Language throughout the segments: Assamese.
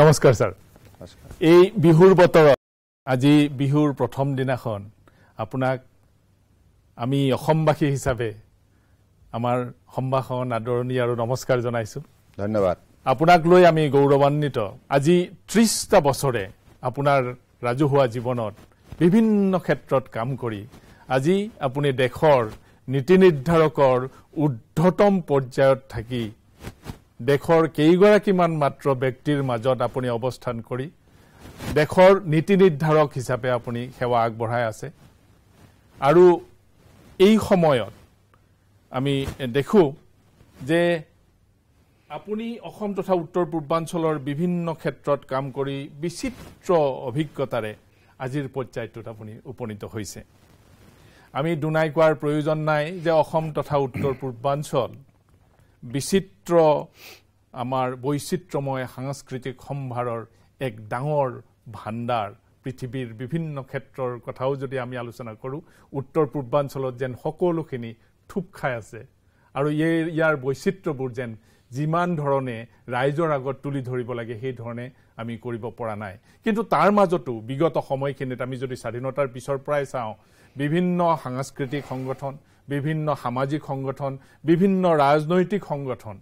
নমস্কাৰ ছাৰ এই বিহুৰ বতৰত আজি বিহুৰ প্ৰথম দিনাখন আপোনাক আমি অসমবাসী হিচাপে আমাৰ সম্ভাষণ আদৰণি আৰু নমস্কাৰ জনাইছো ধন্যবাদ আপোনাক লৈ আমি গৌৰৱান্বিত আজি ত্ৰিশটা বছৰে আপোনাৰ ৰাজহুৱা জীৱনত বিভিন্ন ক্ষেত্ৰত কাম কৰি আজি আপুনি দেশৰ নীতি নিৰ্ধাৰকৰ ঊৰ্ধতম পৰ্যায়ত থাকি দেশৰ কেইগৰাকীমান মাত্ৰ ব্যক্তিৰ মাজত আপুনি অৱস্থান কৰি দেশৰ নীতি নিৰ্ধাৰক হিচাপে আপুনি সেৱা আগবঢ়াই আছে আৰু এই সময়ত আমি দেখোঁ যে আপুনি অসম তথা উত্তৰ পূৰ্বাঞ্চলৰ বিভিন্ন ক্ষেত্ৰত কাম কৰি বিচিত্ৰ অভিজ্ঞতাৰে আজিৰ পৰ্যায়টোত আপুনি উপনীত হৈছে আমি দুনাই কোৱাৰ প্ৰয়োজন নাই যে অসম তথা উত্তৰ পূৰ্বাঞ্চল বিচিত্ৰ আমাৰ বৈচিত্ৰময় সাংস্কৃতিক সম্ভাৰৰ এক ডাঙৰ ভাণ্ডাৰ পৃথিৱীৰ বিভিন্ন ক্ষেত্ৰৰ কথাও যদি আমি আলোচনা কৰোঁ উত্তৰ পূৰ্বাঞ্চলত যেন সকলোখিনি থোপ খাই আছে আৰু ইয়ে ইয়াৰ বৈচিত্ৰবোৰ যেন যিমান ধৰণে ৰাইজৰ আগত তুলি ধৰিব লাগে সেইধৰণে আমি কৰিব পৰা নাই কিন্তু তাৰ মাজতো বিগত সময়খিনিত আমি যদি স্বাধীনতাৰ পিছৰ পৰাই চাওঁ বিভিন্ন সাংস্কৃতিক সংগঠন বিভিন্ন সামাজিক সংগঠন বিভিন্ন ৰাজনৈতিক সংগঠন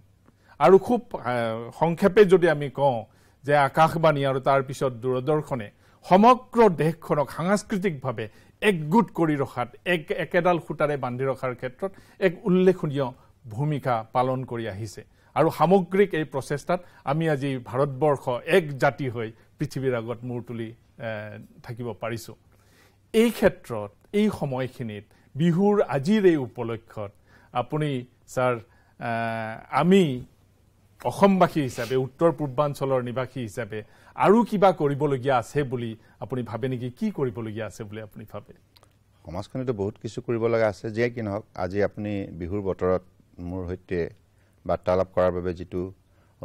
আৰু খুব সংক্ষেপে যদি আমি কওঁ যে আকাশবাণী আৰু তাৰপিছত দূৰদৰ্শনে সমগ্ৰ দেশখনক সাংস্কৃতিকভাৱে একগোট কৰি ৰখাত এক একেডাল সূতাৰে বান্ধি ৰখাৰ ক্ষেত্ৰত এক উল্লেখনীয় ভূমিকা পালন কৰি আহিছে আৰু সামগ্ৰিক এই প্ৰচেষ্টাত আমি আজি ভাৰতবৰ্ষ এক জাতি হৈ পৃথিৱীৰ আগত মূৰ তুলি থাকিব পাৰিছোঁ এই ক্ষেত্ৰত এই সময়খিনিত বিহুৰ আজিৰ এই উপলক্ষত আপুনি ছাৰ আমি অসমবাসী হিচাপে উত্তৰ পূৰ্বাঞ্চলৰ নিবাসী হিচাপে আৰু কিবা কৰিবলগীয়া আছে বুলি আপুনি ভাবে নেকি কি কৰিবলগীয়া আছে বুলি আপুনি ভাবে সমাজখনেতো বহুত কিছু কৰিব লগা আছে যিয়ে কি নহওক আজি আপুনি বিহুৰ বতৰত মোৰ সৈতে বাৰ্তালাপ কৰাৰ বাবে যিটো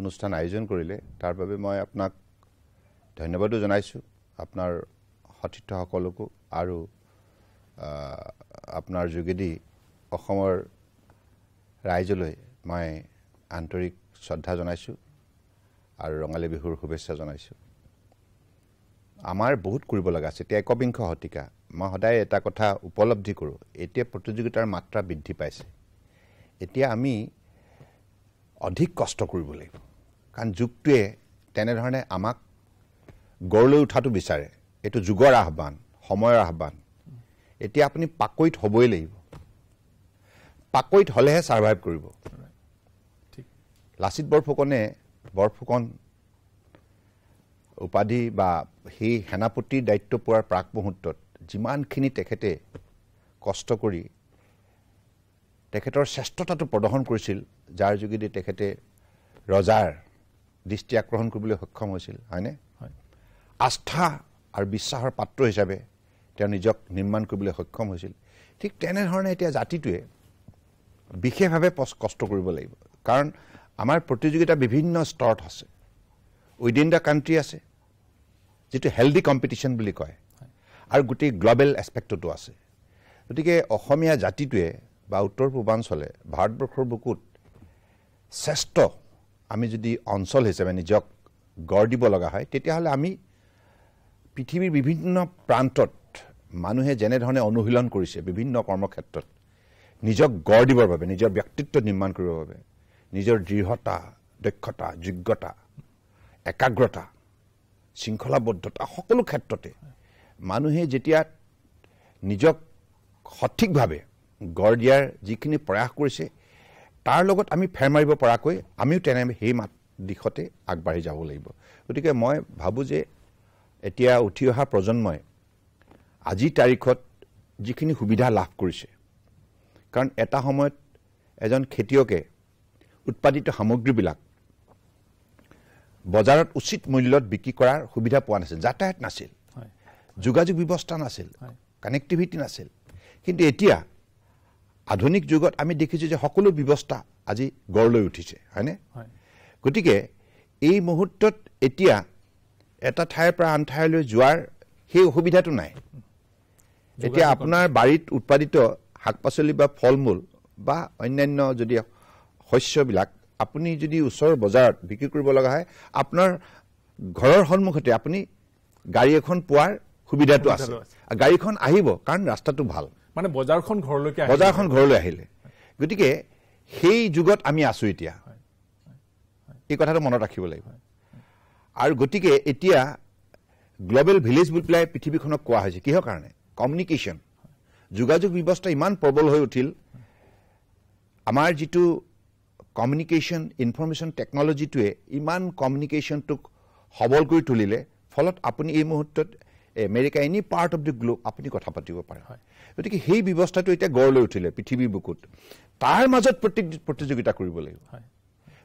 অনুষ্ঠান আয়োজন কৰিলে তাৰ বাবে মই আপোনাক ধন্যবাদো জনাইছোঁ আপোনাৰ সতীৰ্থসকলকো আৰু আপোনাৰ যোগেদি অসমৰ ৰাইজলৈ মই আন্তৰিক শ্ৰদ্ধা জনাইছোঁ আৰু ৰঙালী বিহুৰ শুভেচ্ছা জনাইছোঁ আমাৰ বহুত কৰিব লগা আছে এতিয়া একবিংশ শতিকা মই সদায় এটা কথা উপলব্ধি কৰোঁ এতিয়া প্ৰতিযোগিতাৰ মাত্ৰা বৃদ্ধি পাইছে এতিয়া আমি অধিক কষ্ট কৰিব লাগিব কাৰণ যুগটোৱে তেনেধৰণে আমাক গঢ় লৈ উঠাটো বিচাৰে এইটো যুগৰ আহ্বান সময়ৰ আহ্বান এতিয়া আপুনি পাকৈত হ'বই লাগিব পাকৈত হ'লেহে ছাৰ্ভাইভ কৰিব লাচিত বৰফুকনে বৰফুকন উপাধি বা সেই সেনাপতিৰ দায়িত্ব পোৱাৰ প্ৰাক মুহূৰ্তত যিমানখিনি তেখেতে কষ্ট কৰি তেখেতৰ শ্ৰেষ্ঠতাটো প্ৰদৰ্শন কৰিছিল যাৰ যোগেদি তেখেতে ৰজাৰ দৃষ্টি আকৰ্ষণ কৰিবলৈ সক্ষম হৈছিল হয়নে আস্থা আৰু বিশ্বাসৰ পাত্ৰ হিচাপে তেওঁ নিজক নিৰ্মাণ কৰিবলৈ সক্ষম হৈছিল ঠিক তেনেধৰণে এতিয়া জাতিটোৱে বিশেষভাৱে কষ্ট কৰিব লাগিব কাৰণ আমাৰ প্ৰতিযোগিতা বিভিন্ন স্তৰত আছে উইডিন দ্য কাণ্ট্ৰি আছে যিটো হেল্ডি কম্পিটিশ্যন বুলি কয় আৰু গোটেই গ্ল'বেল এছপেক্টতো আছে গতিকে অসমীয়া জাতিটোৱে বা উত্তৰ পূৰ্বাঞ্চলে ভাৰতবৰ্ষৰ বুকুত শ্ৰেষ্ঠ আমি যদি অঞ্চল হিচাপে নিজক গঢ় দিব লগা হয় তেতিয়াহ'লে আমি পৃথিৱীৰ বিভিন্ন প্ৰান্তত মানুহে যেনেধৰণে অনুশীলন কৰিছে বিভিন্ন কৰ্মক্ষেত্ৰত নিজক গঢ় দিবৰ বাবে নিজৰ ব্যক্তিত্ব নিৰ্মাণ কৰিবৰ বাবে নিজৰ দৃঢ়তা দক্ষতা যোগ্যতা একাগ্ৰতা শৃংখলাবদ্ধতা সকলো ক্ষেত্ৰতে মানুহে যেতিয়া নিজক সঠিকভাৱে গঢ় দিয়াৰ যিখিনি প্ৰয়াস কৰিছে তাৰ লগত আমি ফেৰ মাৰিব পৰাকৈ আমিও তেনে সেই মাত দিশতে আগবাঢ়ি যাব লাগিব গতিকে মই ভাবোঁ যে এতিয়া উঠি অহা প্ৰজন্মই আজি তাৰিখত যিখিনি সুবিধা লাভ কৰিছে কাৰণ এটা সময়ত এজন খেতিয়কে উৎপাদিত সামগ্ৰীবিলাক বজাৰত উচিত মূল্যত বিক্ৰী কৰাৰ সুবিধা পোৱা নাছিল যাতায়াত নাছিল যোগাযোগ ব্যৱস্থা নাছিল কানেক্টিভিটি নাছিল কিন্তু এতিয়া আধুনিক যুগত আমি দেখিছোঁ যে সকলো ব্যৱস্থা আজি গঢ় লৈ উঠিছে হয়নে গতিকে এই মুহূৰ্তত এতিয়া এটা ঠাইৰ পৰা আন ঠাইলৈ যোৱাৰ সেই অসুবিধাটো নাই এতিয়া আপোনাৰ বাৰীত উৎপাদিত শাক পাচলি বা ফল মূল বা অন্যান্য যদি শস্যবিলাক আপুনি যদি ওচৰৰ বজাৰত বিক্ৰী কৰিব লগা হয় আপোনাৰ ঘৰৰ সন্মুখতে আপুনি গাড়ী এখন পোৱাৰ সুবিধাটো আছে গাড়ীখন আহিব কাৰণ ৰাস্তাটো ভাল মানে বজাৰখন ঘৰলৈকে বজাৰখন ঘৰলৈ আহিলে গতিকে সেই যুগত আমি আছো এতিয়া এই কথাটো মনত ৰাখিব লাগিব আৰু গতিকে এতিয়া গ্ল'বেল ভিলেজ বুলি পেলাই পৃথিৱীখনক কোৱা হৈছে কিহৰ কাৰণে কমিউনিকেশ্যন যোগাযোগ ব্যৱস্থা ইমান প্ৰবল হৈ উঠিল আমাৰ যিটো কমিউনিকেশ্যন ইনফৰ্মেশ্যন টেকনলজিটোৱে ইমান কমিউনিকেশ্যনটোক সবল কৰি তুলিলে ফলত আপুনি এই মুহূৰ্তত America any part of the globe আপুনি কথা পাতিব পাৰে হয় গতিকে সেই ব্যৱস্থাটো এতিয়া গঢ় লৈ উঠিলে পৃথিৱীৰ বুকুত তাৰ মাজত প্ৰতিযোগিতা কৰিব লাগিব হয়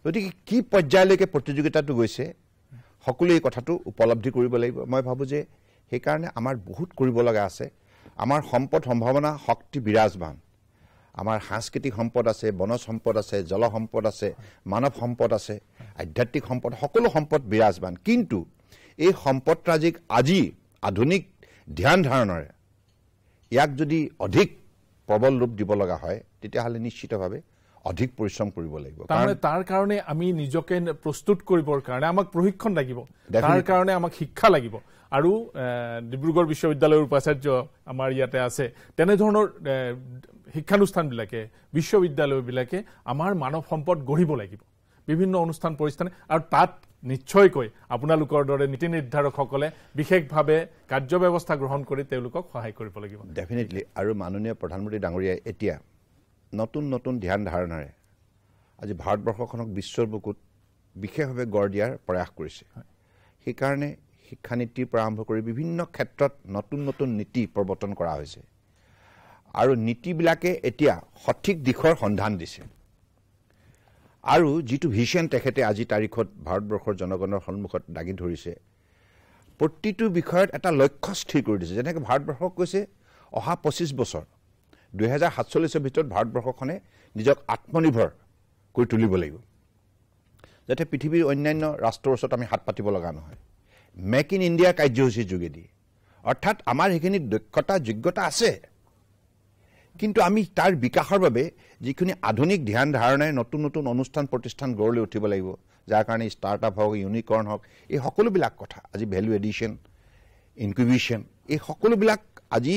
গতিকে কি পৰ্যায়লৈকে প্ৰতিযোগিতাটো গৈছে সকলোৱে এই কথাটো উপলব্ধি কৰিব লাগিব মই ভাবোঁ যে সেইকাৰণে আমাৰ বহুত কৰিব লগা আছে আমাৰ সম্পদ সম্ভাৱনা শক্তি বিৰাজমান আমাৰ সাংস্কৃতিক সম্পদ আছে বনজ সম্পদ আছে জল সম্পদ আছে মানৱ সম্পদ আছে আধ্যাত্মিক সম্পদ সকলো সম্পদ বিৰাজমান কিন্তু এই সম্পদৰাজিক আজি আধুনিক ধ্যান ধাৰণাৰে ইয়াক যদি অধিক প্ৰবল ৰূপ দিব লগা হয় তেতিয়াহ'লে নিশ্চিতভাৱে অধিক পৰিশ্ৰম কৰিব লাগিব তাহলে তাৰ কাৰণে আমি নিজকে প্ৰস্তুত কৰিবৰ কাৰণে আমাক প্ৰশিক্ষণ লাগিব তাৰ কাৰণে আমাক শিক্ষা লাগিব আৰু ডিব্ৰুগড় বিশ্ববিদ্যালয়ৰ উপাচাৰ্য আমাৰ ইয়াতে আছে তেনে ধৰনেৰ শিক্ষানুষ্ঠান বিলাকে বিশ্ববিদ্যালয় বিলাকে সম্পদ গঢ়িব লাগিব বিভিন্ন অনুষ্ঠান প্ৰতিষ্ঠানে আৰু তাত নিশ্চয়কৈ আপোনালোকৰ দৰে নীতি নিৰ্ধাৰকসকলে বিশেষভাৱে কাৰ্যব্যৱস্থা গ্ৰহণ কৰি তেওঁলোকক সহায় কৰিব লাগিব ডেফিনেটলি আৰু মাননীয় প্ৰধানমন্ত্ৰী ডাঙৰীয়াই এতিয়া নতুন নতুন ধ্যান ধাৰণাৰে আজি ভাৰতবৰ্ষখনক বিশ্বৰ বুকুত বিশেষভাৱে গঢ় দিয়াৰ প্ৰয়াস কৰিছে সেইকাৰণে শিক্ষানীতিৰ পৰা আৰম্ভ কৰি বিভিন্ন ক্ষেত্ৰত নতুন নতুন নীতি প্ৰৱৰ্তন কৰা হৈছে আৰু নীতিবিলাকে এতিয়া সঠিক দিশৰ সন্ধান দিছে আৰু যিটো ভিশ্যন তেখেতে আজি তাৰিখত ভাৰতবৰ্ষৰ জনগণৰ সন্মুখত দাঙি ধৰিছে প্ৰতিটো বিষয়ত এটা লক্ষ্য স্থিৰ কৰি দিছে যেনেকৈ ভাৰতবৰ্ষক কৈছে অহা পঁচিছ বছৰ দুহেজাৰ সাতচল্লিছৰ ভিতৰত ভাৰতবৰ্ষখনে নিজক আত্মনিৰ্ভৰ কৰি তুলিব লাগিব যাতে পৃথিৱীৰ অন্যান্য ৰাষ্ট্ৰৰ ওচৰত আমি হাত পাতিব লগা নহয় মেক ইন ইণ্ডিয়া কাৰ্যসূচীৰ যোগেদি অৰ্থাৎ আমাৰ সেইখিনি দক্ষতা যোগ্যতা আছে কিন্তু আমি তাৰ বিকাশৰ বাবে যিখিনি আধুনিক ধ্যান ধাৰণাই নতুন নতুন অনুষ্ঠান প্ৰতিষ্ঠান গঢ় লৈ উঠিব লাগিব যাৰ কাৰণে ষ্টাৰ্টআপ হওক ইউনিকৰ্ণ হওক এই সকলোবিলাক কথা আজি ভেলু এডিশ্যন ইনকিউবেশ্যন এই সকলোবিলাক আজি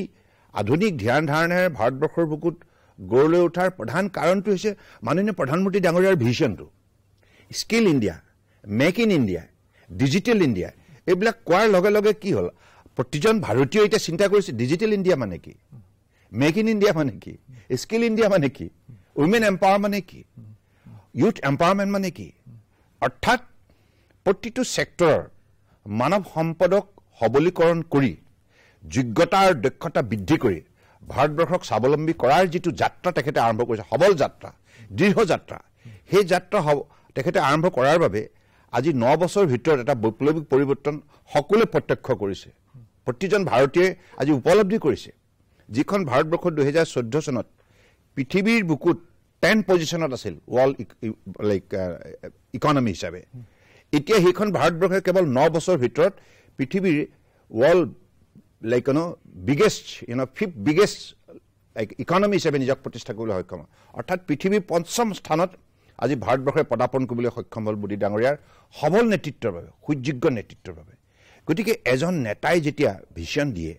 আধুনিক ধ্যান ধাৰণাৰে ভাৰতবৰ্ষৰ বুকুত গঢ় লৈ উঠাৰ প্ৰধান কাৰণটো হৈছে মাননীয় প্ৰধানমন্ত্ৰী ডাঙৰীয়াৰ ভিছনটো skill India make in India digital India এইবিলাক কোৱাৰ লগে লগে কি হ'ল প্ৰতিজন ভাৰতীয় এতিয়া চিন্তা কৰিছে ডিজিটেল ইণ্ডিয়া মানে কি মেক ইন ইণ্ডিয়া মানে কি স্কিল ইণ্ডিয়া মানে কি উইমেন এম্পাৱাৰ মানে কি ইউথ এম্পাৱাৰমেণ্ট মানে কি অৰ্থাৎ প্ৰতিটো ছেক্টৰৰ মানৱ সম্পদক সবলীকৰণ কৰি যোগ্যতা আৰু দক্ষতা বৃদ্ধি কৰি ভাৰতবৰ্ষক স্বাৱলম্বী কৰাৰ যিটো যাত্ৰা তেখেতে আৰম্ভ কৰিছে সবল যাত্ৰা দৃঢ় যাত্ৰা সেই যাত্ৰা তেখেতে আৰম্ভ কৰাৰ বাবে আজি ন বছৰৰ ভিতৰত এটা বৈপ্লৱিক পৰিৱৰ্তন সকলোৱে প্ৰত্যক্ষ কৰিছে প্ৰতিজন ভাৰতীয়ই আজি উপলব্ধি কৰিছে যিখন ভাৰতবৰ্ষ দুহেজাৰ চৈধ্য চনত পৃথিৱীৰ বুকুত টেন পজিশ্যনত আছিল ৱৰ্ল্ড লাইক ইকনমি হিচাপে এতিয়া সেইখন ভাৰতবৰ্ষই কেৱল ন বছৰৰ ভিতৰত পৃথিৱীৰ world like you know' biggest you know' no' fifth biggest like economy হিচাপে নিজক প্ৰতিষ্ঠা কৰিবলৈ সক্ষম হ'ল অৰ্থাৎ পৃথিৱীৰ পঞ্চম স্থানত আজি ভাৰতবৰ্ষই পদাৰ্পণ কৰিবলৈ সক্ষম হ'ল বুলি ডাঙৰীয়াৰ সবল নেতৃত্বৰ বাবে সুযোগ্য নেতৃত্বৰ বাবে গতিকে এজন নেতাই যেতিয়া ভিছন দিয়ে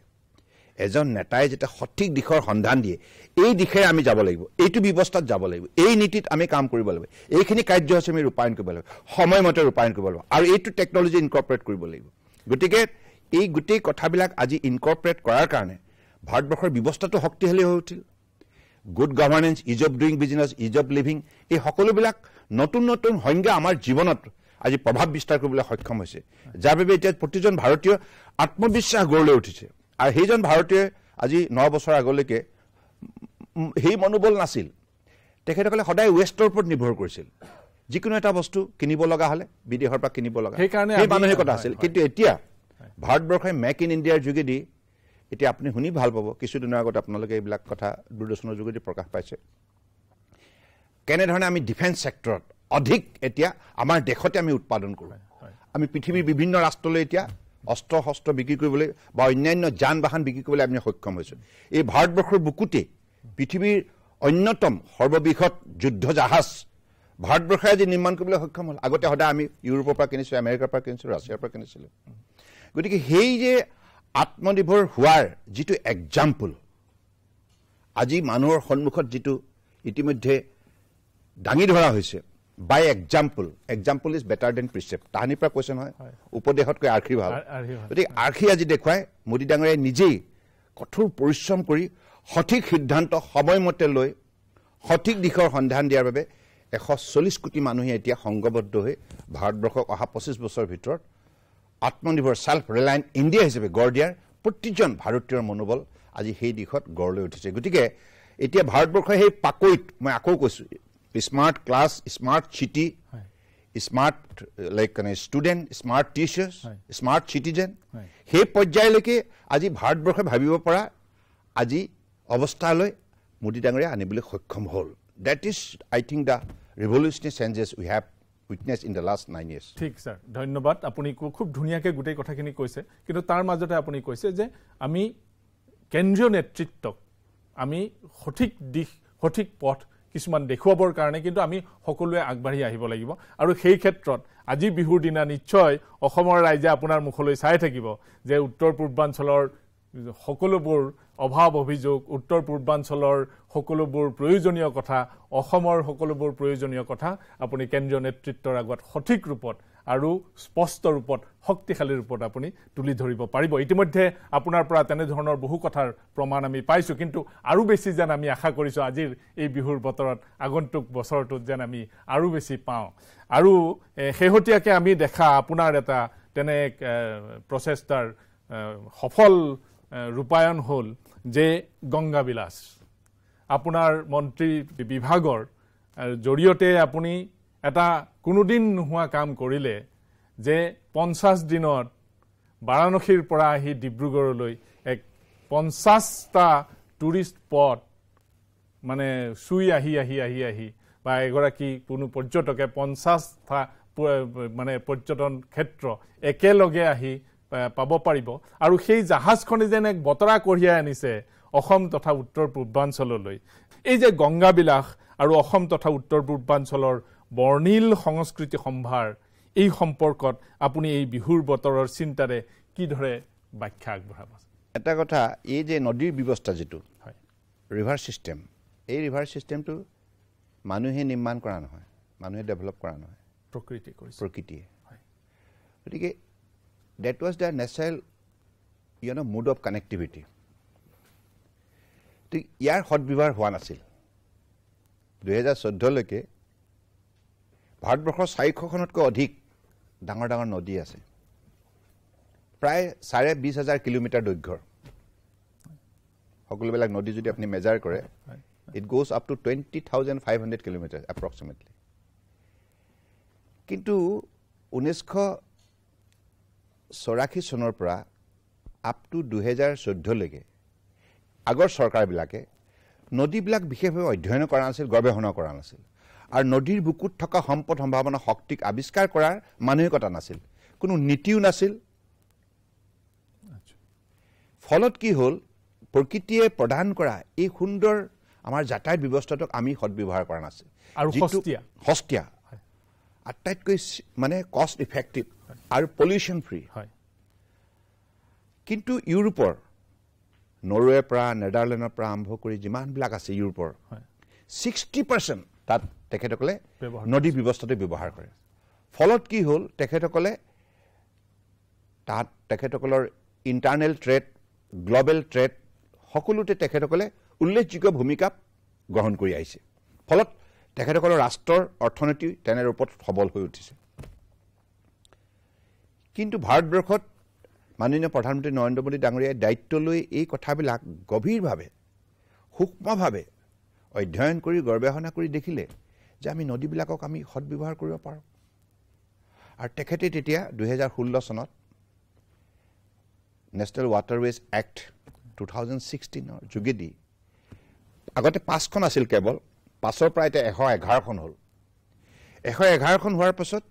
এজন নেতাই যেতিয়া সঠিক দিশৰ সন্ধান দিয়ে এই দিশেৰে আমি যাব লাগিব এইটো ব্যৱস্থাত যাব লাগিব এই নীতিত আমি কাম কৰিব লাগিব এইখিনি কাৰ্যসূচী আমি ৰূপায়ণ কৰিব লাগিব সময়মতে ৰূপায়ণ কৰিব লাগিব আৰু এইটো টেকনলজি ইনকৰ্পৰেট কৰিব লাগিব গতিকে এই গোটেই কথাবিলাক আজি ইনকৰ্পৰেট কৰাৰ কাৰণে ভাৰতবৰ্ষৰ ব্যৱস্থাটো শক্তিশালী হৈ উঠিল good governance ease of doing business ease of living এই সকলোবিলাক নতুন নতুন সংজ্ঞা আমাৰ জীৱনত আজি প্ৰভাৱ বিস্তাৰ কৰিবলৈ সক্ষম হৈছে যাৰ বাবে এতিয়া প্ৰতিজন ভাৰতীয় আত্মবিশ্বাস গঢ় লৈ উঠিছে আৰু সেইজন ভাৰতীয়ই আজি ন বছৰ আগলৈকে সেই মনোবল নাছিল তেখেতসকলে সদায় ৱেষ্টৰ ওপৰত নিৰ্ভৰ কৰিছিল যিকোনো এটা বস্তু কিনিব লগা হলে বিদেশৰ পৰা কিনিব লগা সেইকাৰণে মানসিকতা আছিল কিন্তু এতিয়া ভাৰতবৰ্ষই মেক ইন ইণ্ডিয়াৰ যোগেদি এতিয়া আপুনি শুনি ভাল পাব কিছুদিনৰ আগত আপোনালোকে এইবিলাক কথা দূৰদৰ্শনৰ যোগেদি প্ৰকাশ পাইছে কেনেধৰণে আমি ডিফেন্স ছেক্টৰত অধিক এতিয়া আমাৰ দেশতে আমি উৎপাদন কৰোঁ আমি পৃথিৱীৰ বিভিন্ন ৰাষ্ট্ৰলৈ এতিয়া অস্ত্ৰ শস্ত্ৰ বিক্ৰী কৰিবলৈ বা অন্যান্য যান বাহন বিক্ৰী কৰিবলৈ আমি সক্ষম হৈছোঁ এই ভাৰতবৰ্ষৰ বুকুতেই পৃথিৱীৰ অন্যতম সৰ্ববৃহৎ যুদ্ধ জাহাজ ভাৰতবৰ্ষই আজি নিৰ্মাণ কৰিবলৈ সক্ষম হ'ল আগতে সদায় আমি ইউৰোপৰ পৰা কিনিছিলোঁ আমেৰিকাৰ পৰা কিনিছিলোঁ ৰাছিয়াৰ পৰা কিনিছিলোঁ গতিকে সেই যে আত্মনিৰ্ভৰ হোৱাৰ যিটো একজাম্পল আজি মানুহৰ সন্মুখত যিটো ইতিমধ্যে দাঙি ধৰা হৈছে by example example is better than precept তাহানিৰ পৰা কৈছে নহয় উপদেশতকৈ আৰ্শী ভাল গতিকে আৰ্শী আজি দেখুৱাই মোদী ডাঙৰে নিজেই কঠোৰ পৰিশ্ৰম কৰি সঠিক সিদ্ধান্ত সময়মতে লৈ সঠিক দিশৰ সন্ধান দিয়াৰ বাবে এশ চল্লিছ কোটি মানুহে এতিয়া সংগবদ্ধ হৈ ভাৰতবৰ্ষক অহা পঁচিছ বছৰৰ ভিতৰত আত্মনিৰ্ভৰ ছেল্ফ ৰিলায়েণ্ট ইণ্ডিয়া হিচাপে গঢ় দিয়াৰ প্ৰতিজন ভাৰতীয়ৰ মনোবল আজি সেই দিশত গঢ় লৈ উঠিছে গতিকে এতিয়া ভাৰতবৰ্ষই সেই পাকৈত মই আকৌ কৈছোঁ smart class smart city smart like মানে student smart teachers smart citizen সেই পৰ্যায়লৈকে আজি ভাৰতবৰ্ষই ভাবিব পৰা আজি অৱস্থালৈ মোদী ডাঙৰীয়া আনিবলৈ সক্ষম হ'ল that is I think the revolutionary changes we have witness in the last nine years ঠিক ছাৰ ধন্যবাদ আপুনি খুব ধুনীয়াকৈ গোটেই কথাখিনি কৈছে কিন্তু তাৰ মাজতে আপুনি কৈছে যে আমি কেন্দ্ৰীয় নেতৃত্বক আমি সঠিক দিশ সঠিক পথ কিছুমান দেখুৱাবৰ কাৰণে কিন্তু আমি সকলোৱে আগবাঢ়ি আহিব লাগিব আৰু সেই ক্ষেত্ৰত আজি বিহুৰ দিনা নিশ্চয় অসমৰ ৰাইজে আপোনাৰ মুখলৈ চাই থাকিব যে উত্তৰ পূৰ্বাঞ্চলৰ সকলোবোৰ অভাৱ অভিযোগ উত্তৰ পূৰ্বাঞ্চলৰ সকলোবোৰ প্ৰয়োজনীয় কথা অসমৰ সকলোবোৰ প্ৰয়োজনীয় কথা আপুনি কেন্দ্ৰীয় নেতৃত্বৰ আগত সঠিক ৰূপত আৰু স্পষ্ট ৰূপত শক্তিশালী ৰূপত আপুনি তুলি ধৰিব পাৰিব ইতিমধ্যে আপোনাৰ পৰা তেনেধৰণৰ বহু কথাৰ প্ৰমাণ আমি পাইছোঁ কিন্তু আৰু বেছি যেন আমি আশা কৰিছোঁ আজিৰ এই বিহুৰ বতৰত আগন্তুক বছৰটোত যেন আমি আৰু বেছি পাওঁ আৰু শেহতীয়াকৈ আমি দেখা আপোনাৰ এটা তেনে প্ৰচেষ্টাৰ সফল ৰূপায়ণ হ'ল যে গংগাবিলাস আপোনাৰ মন্ত্ৰী বিভাগৰ জৰিয়তে আপুনি এটা কোনোদিন নোহোৱা কাম কৰিলে যে পঞ্চাছ দিনত বাৰাণসীৰ পৰা আহি ডিব্ৰুগড়লৈ এক পঞ্চাছটা টুৰিষ্ট পথ মানে চুই আহি আহি আহি আহি বা এগৰাকী কোনো পৰ্যটকে পঞ্চাছটা মানে পৰ্যটন ক্ষেত্ৰ একেলগে আহি পাব পাৰিব আৰু সেই জাহাজখনে যেন এক বতৰা কঢ়িয়াই আনিছে অসম তথা উত্তৰ পূৰ্বাঞ্চললৈ এই যে গংগাবিলাস আৰু অসম তথা উত্তৰ পূৰ্বাঞ্চলৰ বৰ্ণিল সংস্কৃতি সম্ভাৰ এই সম্পৰ্কত আপুনি এই বিহুৰ বতৰৰ চিন্তাৰে কিদৰে ব্যাখ্যা আগবঢ়াব এটা কথা এই যে নদীৰ ব্যৱস্থা যিটো হয় ৰিভাৰ ছিষ্টেম এই ৰিভাৰ ছিষ্টেমটো মানুহে নিৰ্মাণ কৰা নহয় মানুহে ডেভেলপ কৰা নহয় প্ৰকৃতিয়ে কৰিছে প্ৰকৃতিয়ে গতিকে that was their natural you know mode of connectivity to yar hot bibar hua nasil 2014 leke Bharat বৰ্ষৰ চাৰিশখনতকৈ অধিক ডাঙৰ ডাঙৰ নদী আছে প্ৰায় চাৰে বিশ হাজাৰ কিলোমিটাৰ দৈৰ্ঘ্যৰ সকলোবিলাক নদী যদি আপুনি মেজাৰ কৰে it goes up to twenty thousand five hundred kilometre approximately কিন্তু ঊনৈছশ চৌৰাশী চনৰ পৰা আপ টু দুহেজাৰ চৈধ্যলৈকে আগৰ চৰকাৰবিলাকে নদীবিলাক বিশেষভাৱে অধ্যয়ন কৰা নাছিল গৱেষণা কৰা নাছিল আৰু নদীৰ বুকুত থকা সম্পদ সম্ভাৱনা শক্তিক আৱিষ্কাৰ কৰাৰ মানসিকতা নাছিল কোনো নীতিও নাছিল ফলত কি হ'ল প্ৰকৃতিয়ে প্ৰদান কৰা এই সুন্দৰ আমাৰ যাতায়ত ব্যৱস্থাটোক আমি সদব্যৱহাৰ কৰা নাছিল আৰু সস্তীয়া আটাইতকৈ মানে কষ্ট ইফেক্টিভ আৰু পলিউশ্যন ফ্ৰী হয় কিন্তু ইউৰোপৰ নৰৱে পৰা নেডাৰলেণ্ডৰ পৰা আৰম্ভ কৰি যিমানবিলাক আছে ইউৰোপৰ ছিক্সটি পাৰ্চেণ্ট তাত তেখেতসকলে নদী ব্যৱস্থাটো ব্যৱহাৰ কৰে ফলত কি হ'ল তেখেতসকলে তাত তেখেতসকলৰ ইণ্টাৰনেল ট্ৰেড গ্ল'বেল ট্ৰেড সকলোতে তেখেতসকলে উল্লেখযোগ্য ভূমিকা গ্ৰহণ কৰি আহিছে ফলত তেখেতসকলৰ ৰাষ্ট্ৰৰ অৰ্থনীতি তেনে ৰূপত সবল হৈ উঠিছে কিন্তু ভাৰতবৰ্ষত মাননীয় প্ৰধানমন্ত্ৰী নৰেন্দ্ৰ মোদী ডাঙৰীয়াই দায়িত্ব লৈ এই কথাবিলাক গভীৰভাৱে সূক্ষ্মভাৱে অধ্যয়ন কৰি গৱেষণা কৰি দেখিলে যে আমি নদীবিলাকক আমি সদব্যৱহাৰ কৰিব পাৰোঁ আৰু তেখেতে তেতিয়া দুহেজাৰ ষোল্ল চনত national waterways act two thousand ছিক্সটিনৰ যোগেদি আগতে পাঁচখন আছিল কেৱল পাঁচৰ পৰা এতিয়া এশ এঘাৰখন হ'ল এশ এঘাৰখন হোৱাৰ পাছত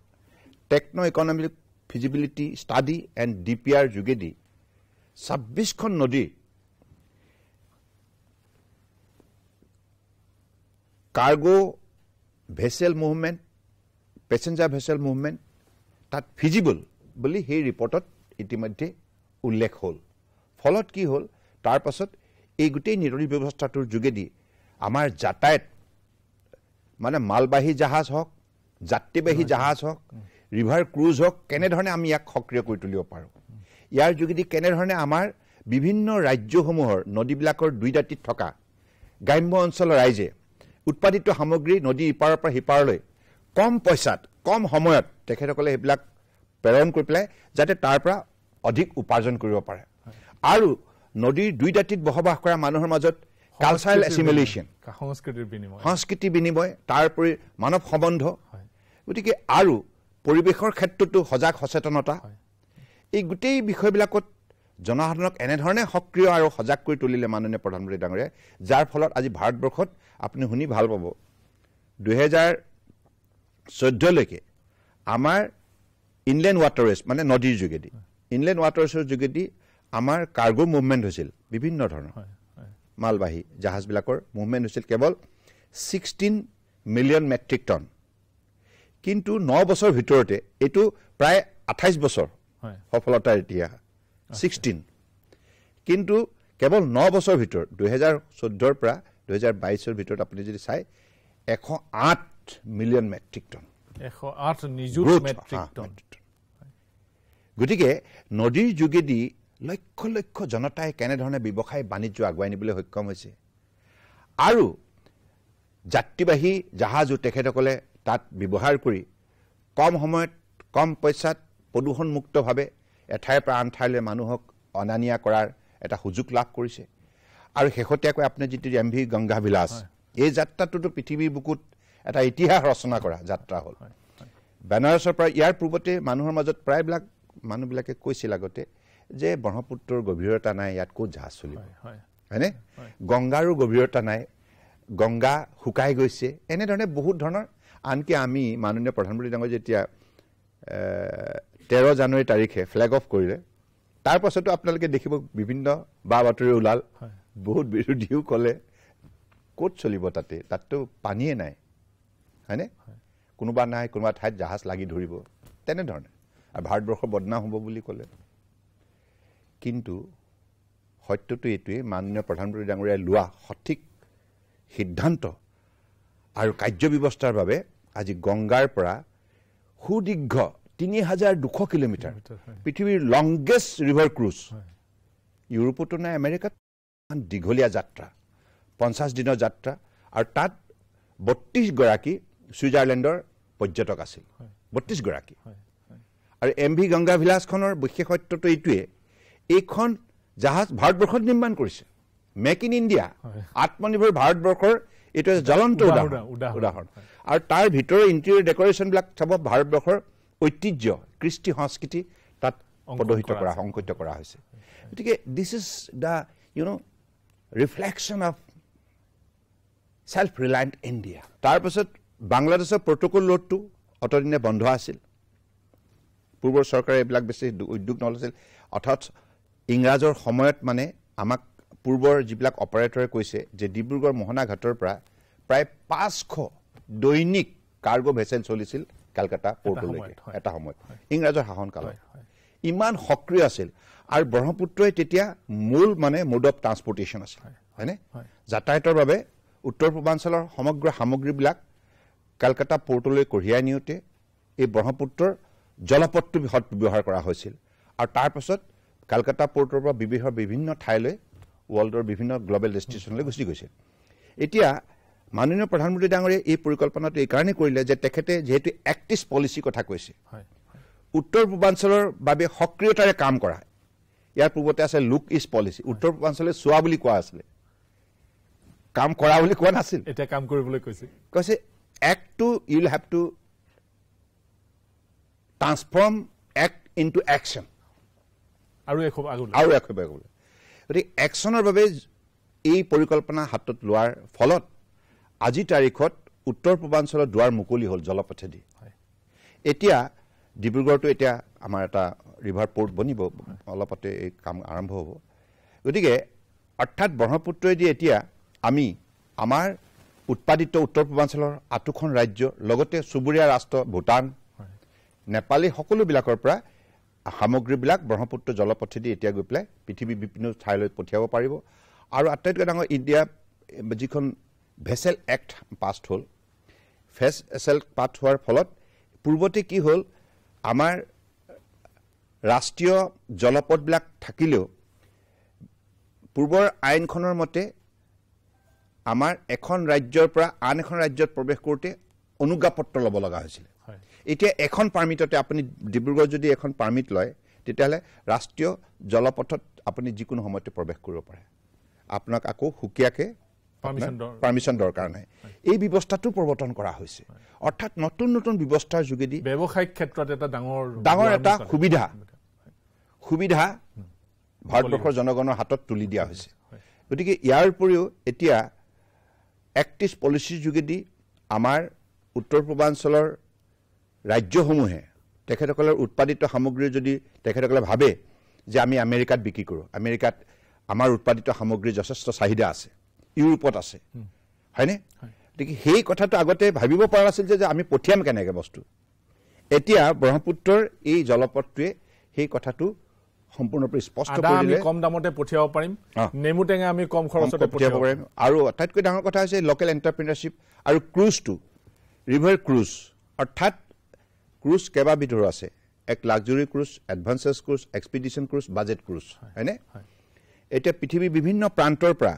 techno' economic feasibility study and D P R যোগেদি ছাব্বিছখন নদীৰ cargo vessel movement passenger vessel movement তাত ফিজিবল বুলি সেই ৰিপৰ্টত ইতিমধ্যে উল্লেখ হ'ল ফলত কি হ'ল তাৰ পাছত এই গোটেই নিৰণি ব্যৱস্থাটোৰ যোগেদি আমাৰ যাতায়ত মানে মালবাহী জাহাজ হওক যাত্ৰীবাহী জাহাজ হওক ৰিভাৰ ক্ৰুজক কেনেধৰণে আমি ইয়াক সক্ৰিয় কৰি তুলিব পাৰোঁ ইয়াৰ যোগেদি কেনেধৰণে আমাৰ বিভিন্ন ৰাজ্যসমূহৰ নদীবিলাকৰ দুই দাঁতিত থকা গ্ৰাম্য অঞ্চলৰ ৰাইজে উৎপাদিত সামগ্ৰী নদীৰ ইপাৰৰ পৰা সিপাৰলৈ কম পইচাত কম সময়ত তেখেতসকলে সেইবিলাক প্ৰেৰণ কৰি পেলাই যাতে তাৰ পৰা অধিক উপাৰ্জন কৰিব পাৰে আৰু নদীৰ দুই দাঁতিত বসবাস কৰা মানুহৰ মাজত কালচাৰেল এছিমিলেশ্যন সংস্কৃতিৰ বিনিময় সংস্কৃতি বিনিময় তাৰ উপৰি মানৱ সম্বন্ধ গতিকে আৰু পৰিৱেশৰ ক্ষেত্ৰতো সজাগ সচেতনতা এই গোটেই বিষয়বিলাকত জনসাধাৰণক এনেধৰণে সক্ৰিয় আৰু সজাগ কৰি তুলিলে মাননীয় প্ৰধানমন্ত্ৰী ডাঙৰীয়া যাৰ ফলত আজি ভাৰতবৰ্ষত আপুনি শুনি ভাল পাব দুহেজাৰ চৈধ্যলৈকে আমাৰ ইনলেণ্ড ৱাটাৰৱেজ মানে নদীৰ যোগেদি ইনলেণ্ড ৱাটাৰৱেজৰ যোগেদি আমাৰ কাৰ্গো মুভমেণ্ট হৈছিল বিভিন্ন ধৰণৰ মালবাহী জাহাজবিলাকৰ মুভমেণ্ট হৈছিল কেৱল ছিক্সটিন মিলিয়ন মেট্ৰিক টন কিন্তু ন বছৰ ভিতৰতে এইটো প্ৰায় আঠাইছ বছৰ সফলতাৰ এতিয়া ছিক্সটিন কিন্তু কেৱল ন বছৰ ভিতৰত দুহেজাৰ চৈধ্যৰ পৰা দুহেজাৰ বাইছৰ ভিতৰত আপুনি যদি চাই এশ আঠ মিলিয়ন মেট্ৰিক টন এশ মেট্ৰিক টন গতিকে নদীৰ যোগেদি লক্ষ লক্ষ জনতাই কেনেধৰণে ব্যৱসায় বাণিজ্য আগুৱাই নিবলৈ সক্ষম হৈছে আৰু যাত্ৰীবাহী জাহাজো তেখেতসকলে তাত ব্যৱহাৰ কৰি কম সময়ত কম পইচাত প্ৰদূষণমুক্তভাৱে এঠাইৰ পৰা আন ঠাইলৈ মানুহক অনা নিয়া কৰাৰ এটা সুযোগ লাভ কৰিছে আৰু শেহতীয়াকৈ আপুনি যিটো এম ভি গংগা বিলাচ এই যাত্ৰাটোতো পৃথিৱীৰ বুকুত এটা ইতিহাস ৰচনা কৰা যাত্ৰা হ'ল বেনাৰসৰ পৰা ইয়াৰ পূৰ্বতে মানুহৰ মাজত প্ৰায়বিলাক মানুহবিলাকে কৈছিল আগতে যে ব্ৰহ্মপুত্ৰৰ গভীৰতা নাই ইয়াত ক'ত জাহাজ চলিব হয়নে গংগাৰো গভীৰতা নাই গংগা শুকাই গৈছে এনেধৰণে বহুত ধৰণৰ আনকি আমি মাননীয় প্ৰধানমন্ত্ৰী ডাঙৰ যেতিয়া তেৰ জানুৱাৰী তাৰিখে ফ্লেগ অফ কৰিলে তাৰ পাছতো আপোনালোকে দেখিব বিভিন্ন বা বাতৰি ওলাল বহুত বিৰোধীও ক'লে ক'ত চলিব তাতে তাততো পানীয়ে নাই হয়নে কোনোবা নাই কোনোবা ঠাইত জাহাজ লাগি ধৰিব তেনেধৰণে আৰু ভাৰতবৰ্ষ বদনাম হ'ব বুলি ক'লে কিন্তু সত্যটো এইটোৱেই মাননীয় প্ৰধানমন্ত্ৰী ডাঙৰীয়াই লোৱা সঠিক সিদ্ধান্ত আৰু কাৰ্যব্যৱস্থাৰ বাবে আজি গংগাৰ পৰা সুদীৰ্ঘ তিনি হাজাৰ দুশ কিলোমিটাৰ পৃথিৱীৰ লংগেষ্ট ৰিভাৰ ক্ৰুজ ইউৰোপতো নাই আমেৰিকাত ইমান দীঘলীয়া যাত্ৰা পঞ্চাছ দিনৰ যাত্ৰা আৰু তাত বত্ৰিশগৰাকী ছুইজাৰলেণ্ডৰ পৰ্যটক আছিল বত্ৰিশগৰাকী আৰু এম ভি গংগা ভিলাজখনৰ বিশেষত্বটো এইটোৱে এইখন জাহাজ ভাৰতবৰ্ষত নিৰ্মাণ কৰিছে মেক ইন ইণ্ডিয়া আত্মনিৰ্ভৰ ভাৰতবৰ্ষৰ এইটো এটা জ্বলন্ত উদাহৰণ আৰু তাৰ ভিতৰৰ ইণ্টেৰিয়ৰ ডেকৰেশ্যনবিলাক চাব ভাৰতবৰ্ষৰ ঐতিহ্য কৃষ্টি সংস্কৃতি তাত প্ৰদৰ্শিত কৰা সংকুত কৰা হৈছে গতিকে this is the you know' reflection of self reliant India তাৰপাছত বাংলাদেশৰ প্ৰটকল ৰোডটো অতদিনে বন্ধ আছিল পূৰ্বৰ চৰকাৰে এইবিলাক বেছি উদ্যোগ নলৈছিল অৰ্থাৎ ইংৰাজৰ সময়ত মানে আমাক পূৰ্বৰ যিবিলাক অপাৰেটৰে কৈছে যে ডিব্ৰুগড় মোহনা ঘাটৰ পৰা প্ৰায় পাঁচশ দৈনিক কাৰ্গ' ভেচেন চলিছিল কেলকাতা প'ৰ্টলৈ এটা সময়ত ইংৰাজৰ শাসনকালত ইমান সক্ৰিয় আছিল আৰু ব্ৰহ্মপুত্ৰই তেতিয়া মূল মানে মোড অফ ট্ৰান্সপৰ্টেশ্যন আছিল হয়নে যাতায়াতৰ বাবে উত্তৰ পূৰ্বাঞ্চলৰ সমগ্ৰ সামগ্ৰীবিলাক কেলকাতা পৰ্টলৈ কঢ়িয়াই নিওঁতে এই ব্ৰহ্মপুত্ৰৰ জলপথটো সৎ ব্যৱহাৰ কৰা হৈছিল আৰু তাৰ পাছত কেলকাতা পৰ্টৰ পৰা বিবিহৰ বিভিন্ন ঠাইলৈ ৱৰ্ল্ডৰ বিভিন্ন গ্লবেল ডেষ্টিনেশ্যনলৈ গুচি গৈছিল এতিয়া মাননীয় প্ৰধানমন্ত্ৰী ডাঙৰীয়াই এই পৰিকল্পনাটো এইকাৰণেই কৰিলে যে তেখেতে যিহেতু এক্টিছ পলিচি কথা কৈছে উত্তৰ পূৰ্বাঞ্চলৰ বাবে সক্ৰিয়তাৰে কাম কৰা ইয়াৰ পূৰ্বতে আছে লুক ইজ পলিচি উত্তৰ পূৰ্বাঞ্চলে চোৱা বুলি কোৱা আছিলে কাম কৰা বুলি কোৱা নাছিল এতিয়া কাম কৰিবলৈ কৈছে কৈছে act to you'll have to transform act into action আৰু আৰু এখন আগলৈ গতিকে একশ্যনৰ বাবে এই পৰিকল্পনা হাতত লোৱাৰ ফলত আজি তাৰিখত উত্তৰ পূৰ্বাঞ্চলৰ দুৱাৰ মুকলি হ'ল জলপথেদি এতিয়া ডিব্ৰুগড়টো এতিয়া আমাৰ এটা ৰিভাৰ পৰ্ট বনিব অলপতে এই কাম আৰম্ভ হ'ব গতিকে অৰ্থাৎ ব্ৰহ্মপুত্ৰইদি এতিয়া আমি আমাৰ উৎপাদিত উত্তৰ পূৰ্বাঞ্চলৰ আটোখন ৰাজ্য লগতে চুবুৰীয়া ৰাষ্ট্ৰ ভূটান নেপালী সকলোবিলাকৰ পৰা সামগ্ৰীবিলাক ব্ৰহ্মপুত্ৰ জলপথেদি এতিয়া গৈ পেলাই পৃথিৱীৰ বিভিন্ন ঠাইলৈ পঠিয়াব পাৰিব আৰু আটাইতকৈ ডাঙৰ ইণ্ডিয়া যিখন ভেচেল এক্ট পাছ হ'ল ফেচ এচেল পাঠ হোৱাৰ ফলত পূৰ্বতে কি হ'ল আমাৰ ৰাষ্ট্ৰীয় জলপথবিলাক থাকিলেও পূৰ্বৰ আইনখনৰ মতে আমাৰ এখন ৰাজ্যৰ পৰা আন এখন ৰাজ্যত প্ৰৱেশ কৰোঁতে অনুজ্ঞাপত্ৰ ল'ব লগা হৈছিলে এতিয়া এখন পাৰ্মিটতে আপুনি ডিব্ৰুগড়ত যদি এখন পাৰ্মিট লয় তেতিয়াহ'লে ৰাষ্ট্ৰীয় জলপথত আপুনি যিকোনো সময়তে প্ৰৱেশ কৰিব পাৰে আপোনাক আকৌ সুকীয়াকৈ পাৰ্মিশ্যন দৰকাৰ নাই এই ব্যৱস্থাটো প্ৰৱৰ্তন কৰা হৈছে অৰ্থাৎ নতুন নতুন ব্যৱস্থাৰ যোগেদি ব্যৱসায়িক ক্ষেত্ৰত এটা ডাঙৰ ডাঙৰ এটা সুবিধা সুবিধা ভাৰতবৰ্ষৰ জনগণৰ হাতত তুলি দিয়া হৈছে গতিকে ইয়াৰ উপৰিও এতিয়া এক্টিছ পলিচিৰ যোগেদি আমাৰ উত্তৰ পূৰ্বাঞ্চলৰ ৰাজ্যসমূহে তেখেতসকলৰ উৎপাদিত সামগ্ৰী যদি তেখেতসকলে ভাবে যে আমি আমেৰিকাত বিক্ৰী কৰোঁ আমেৰিকাত আমাৰ উৎপাদিত সামগ্ৰীৰ যথেষ্ট চাহিদা আছে ইউৰোপত আছে হয়নে গতিকে সেই কথাটো আগতে ভাবিব পৰা নাছিল যে আমি পঠিয়াম কেনেকৈ বস্তু এতিয়া ব্ৰহ্মপুত্ৰৰ এই জলপথটোৱে সেই কথাটো সম্পূৰ্ণৰূপে স্পষ্ট কম দামতে পঠিয়াব পাৰিম নেমু টেঙা আমি কম খৰচতে পঠিয়াব পাৰিম আৰু আটাইতকৈ ডাঙৰ কথা হৈছে লোকেল এণ্টাৰপ্ৰিনাৰশ্বিপ আৰু ক্ৰুজটো ৰিভাৰ ক্ৰুজ অৰ্থাৎ ক্ৰুজ কেইবাবিধৰো আছে এক luxury cruise advances cruise expedition cruise budget cruise হয়নে এতিয়া পৃথিৱীৰ বিভিন্ন প্ৰান্তৰ পৰা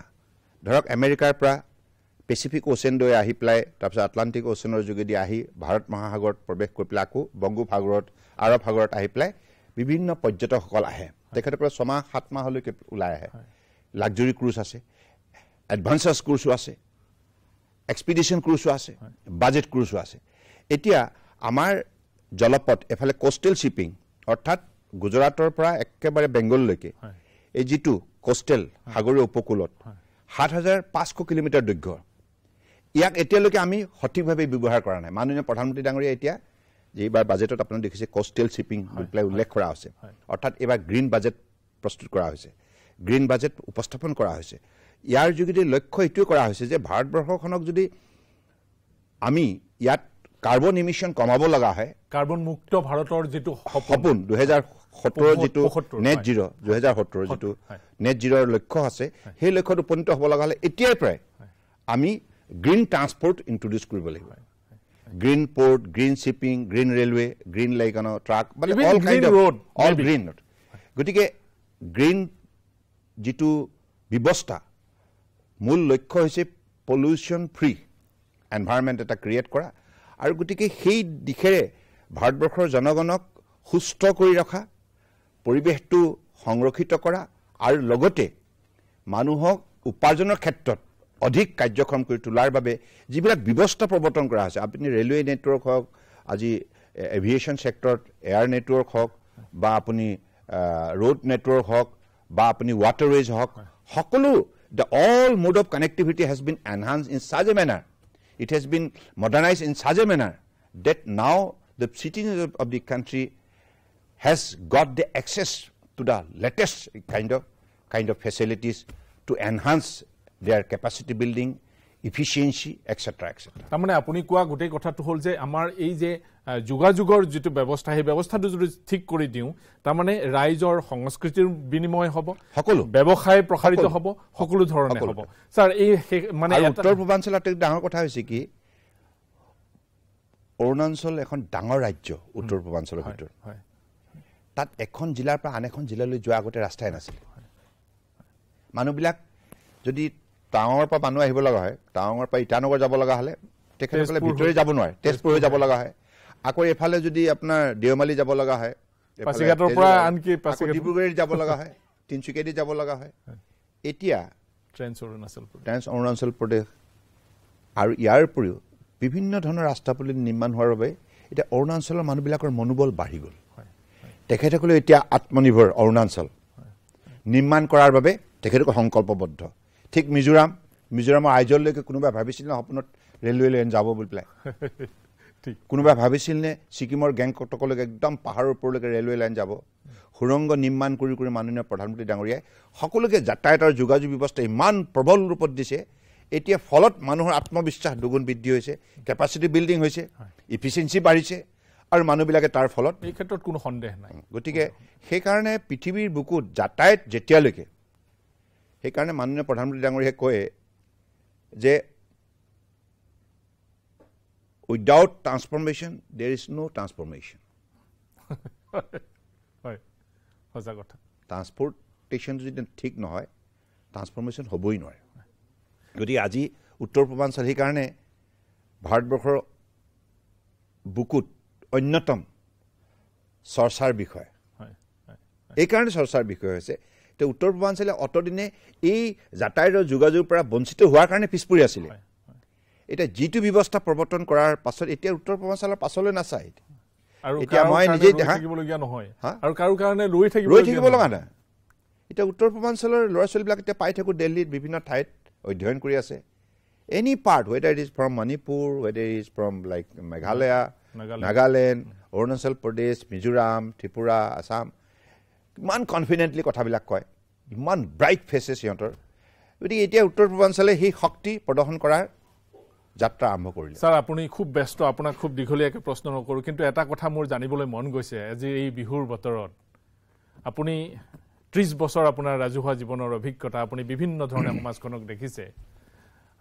ধৰক আমেৰিকাৰ পৰা পেচিফিক অ'চেন অ'চেনলৈ আহি পেলাই তাৰপিছত আটলাণ্টিক অ'চেনৰ যোগেদি আহি ভাৰত মহাসাগৰত প্ৰৱেশ কৰি পেলাই আকৌ বংগোপসাগৰত আৰৱ সাগৰত আহি পেলাই বিভিন্ন পৰ্যটকসকল আহে তেখেতসকলে ছমাহ সাত মাহলৈকে ওলাই আহে লাগজৰী ক্ৰুজ আছে এডভান্সাছ ক্ৰুজো আছে এক্সপিডিশ্যন ক্ৰুজো আছে বাজেট ক্ৰুজো আছে এতিয়া আমাৰ জলপথ এফালে কোষ্টেল শ্বিপিং অৰ্থাৎ গুজৰাটৰ পৰা একেবাৰে বেংগললৈকে এই যিটো কোষ্টেল সাগৰীয় উপকূলত সাত হাজাৰ পাঁচশ কিলোমিটাৰ দৈৰ্ঘ্য ইয়াক এতিয়ালৈকে আমি সঠিকভাৱে ব্যৱহাৰ কৰা নাই মাননীয় প্ৰধানমন্ত্ৰী ডাঙৰীয়া এতিয়া যিবাৰ বাজেটত আপোনাৰ দেখিছে কষ্টেল শ্বিপিং পেলাই উল্লেখ কৰা হৈছে অৰ্থাৎ এইবাৰ গ্ৰীণ বাজেট প্ৰস্তুত কৰা হৈছে গ্ৰীণ বাজেট উপস্থাপন কৰা হৈছে ইয়াৰ যোগেদি লক্ষ্য এইটোৱে কৰা হৈছে যে ভাৰতবৰ্ষখনক যদি আমি ইয়াত কাৰ্বন ইমিশ্যন কমাব লগা হয় কাৰ্বন মুক্ত ভাৰতৰ যিটো সপোন দুহেজাৰ সোতৰ যিটো নেট জিৰ' দুহেজাৰ সোতৰ যিটো নেট জিৰ'ৰ লক্ষ্য আছে সেই লক্ষ্যত উপনীত হ'ব লগা হ'লে এতিয়াই প্ৰায় আমি গ্ৰীণ ট্ৰান্সপৰ্ট ইণ্ট্ৰডিউচ কৰিব লাগিব green port green shipping green railway green লাইকানৰ ট্ৰাক মানে গ্ৰীণ গতিকে গ্ৰীণ যিটো ব্যৱস্থা মূল লক্ষ্য হৈছে পলিউশ্যন ফ্ৰী এনভাইৰমেণ্ট এটা ক্ৰিয়েট কৰা আৰু গতিকে সেই দিশেৰে ভাৰতবৰ্ষৰ জনগণক সুস্থ কৰি ৰখা পৰিৱেশটো সংৰক্ষিত কৰা আৰু লগতে মানুহক উপাৰ্জনৰ ক্ষেত্ৰত অধিক কাৰ্যক্ষম কৰি তোলাৰ বাবে যিবিলাক ব্যৱস্থা প্ৰৱৰ্তন কৰা হৈছে আপুনি ৰেলৱে নেটৱৰ্ক হওক আজি এভিয়েশ্যন ছেক্টৰত এয়াৰ নেটৱৰ্ক হওক বা আপুনি ৰোড নেটৱৰ্ক হওক বা আপুনি ৱাটাৰৱেজ হওক সকলো the all mode of connectivity has been enhance in such a manner it has been modernized in such a manner that now the citizens of the country has got the access to the latest kind of kind of facilities to enhance their capacity building efficiency etc etc তাৰমানে আপুনি gote গোটেই to হ'ল যে আমাৰ এই যে যোগাযোগৰ যিটো ব্যৱস্থা সেই ব্যৱস্থাটো যদি ঠিক কৰি দিওঁ তাৰমানে ৰাইজৰ সংস্কৃতিৰ বিনিময় হ'ব সকলো ব্যৱসায় প্ৰসাৰিত হ'ব সকলো ধৰণৰ হ'ব ছাৰ এই মানে উত্তৰ পূৰ্বাঞ্চলত ডাঙৰ কথা হৈছে কি অৰুণাচল এখন ডাঙৰ ৰাজ্য উত্তৰ পূৰ্বাঞ্চলৰ ভিতৰত তাত এখন জিলাৰ পৰা আন এখন জিলালৈ যোৱাৰ আগতে ৰাস্তাই নাছিল মানুহবিলাক যদি টাৱাঙৰ পৰা মানুহ আহিব লগা হয় টাৱাঙৰ পৰা ইটানগৰ যাব লগা হ'লে তেখেতসকলে ভিতৰি যাব নোৱাৰে তেজপুৰ হৈ যাব লগা হয় আকৌ এফালে যদি আপোনাৰ দেওমালি যাব লগা হয় আনকি ডিব্ৰুগড়ীত যাব লগা হয় তিনিচুকীয়াদি যাব লগা হয় এতিয়া ট্ৰেন্স অৰুণাচল ট্ৰেন্স অৰুণাচল প্ৰদেশ আৰু ইয়াৰ উপৰিও বিভিন্ন ধৰণৰ ৰাস্তা পুলি নিৰ্মাণ হোৱাৰ বাবে এতিয়া অৰুণাচলৰ মানুহবিলাকৰ মনোবল বাঢ়ি গ'ল তেখেতসকলে এতিয়া আত্মনিৰ্ভৰ অৰুণাচল নিৰ্মাণ কৰাৰ বাবে তেখেতলোকে সংকল্পবদ্ধ ঠিক মিজোৰাম মিজোৰামৰ আইজললৈকে কোনোবাই ভাবিছিল ন সপোনত ৰেলৱে লাইন যাব বুলি পেলাই কোনোবাই ভাবিছিল নে ছিকিমৰ গেংকটকলৈকে একদম পাহাৰৰ ওপৰলৈকে ৰেলৱে লাইন যাব সুৰংগ নিৰ্মাণ কৰি কৰি মাননীয় প্ৰধানমন্ত্ৰী ডাঙৰীয়াই সকলোকে যাতায়াতৰ যোগাযোগ ব্যৱস্থা ইমান প্ৰবল ৰূপত দিছে এতিয়া ফলত মানুহৰ আত্মবিশ্বাস দুগুণ বৃদ্ধি হৈছে কেপাচিটি বিল্ডিং হৈছে ইফিচিয়েঞ্চি বাঢ়িছে আৰু মানুহবিলাকে তাৰ ফলত এই ক্ষেত্ৰত কোনো সন্দেহ নাই গতিকে সেইকাৰণে পৃথিৱীৰ বুকুত যাতায়াত যেতিয়ালৈকে সেইকাৰণে মাননীয় প্ৰধানমন্ত্ৰী ডাঙৰীয়াই কয় যে without transformation there is no' transformation transportation যদি ঠিক নহয় ট্ৰান্সফৰ্মেশ্যন হ'বই নোৱাৰে গতিকে আজি উত্তৰ পূৰ্বাঞ্চল সেইকাৰণে ভাৰতবৰ্ষৰ বুকুত অন্যতম চৰ্চাৰ বিষয় হয় এইকাৰণে চৰ্চাৰ বিষয় হৈছে এতিয়া উত্তৰ পূৰ্বাঞ্চলে অতদিনে এই যাতায়তৰ যোগাযোগৰ পৰা বঞ্চিত হোৱাৰ কাৰণে পিছ পৰি আছিলে এতিয়া যিটো ব্যৱস্থা প্ৰৱৰ্তন কৰাৰ পাছত এতিয়া উত্তৰ পূৰ্বাঞ্চলৰ পাছলৈ নাচায় এতিয়া মই নিজেই দেখা নহয় লৈ থাকিব লগা নাই এতিয়া উত্তৰ পূৰ্বাঞ্চলৰ ল'ৰা ছোৱালীবিলাক এতিয়া পাই থাকোঁ দিল্লীত বিভিন্ন ঠাইত অধ্যয়ন কৰি আছে any part whether it is from Manipur whether is from like Meghalaya Nagaland Arunachal Pradesh Mizoram Tripura Assam ইমান কনফিডেণ্টলি কথাবিলাক কয় ইমান ব্ৰাইট ফেচেছ সিহঁতৰ গতিকে এতিয়া উত্তৰ পূৰ্বাঞ্চলে সেই শক্তি প্ৰদৰ্শন কৰাৰ যাত্ৰা আৰম্ভ কৰিলে ছাৰ আপুনি খুব ব্যস্ত আপোনাক খুব দীঘলীয়াকৈ প্ৰশ্ন নকৰোঁ কিন্তু এটা কথা মোৰ জানিবলৈ মন গৈছে আজি এই বিহুৰ বতৰত আপুনি ত্ৰিছ বছৰ আপোনাৰ ৰাজহুৱা জীৱনৰ অভিজ্ঞতা আপুনি বিভিন্ন ধৰণে সমাজখনক দেখিছে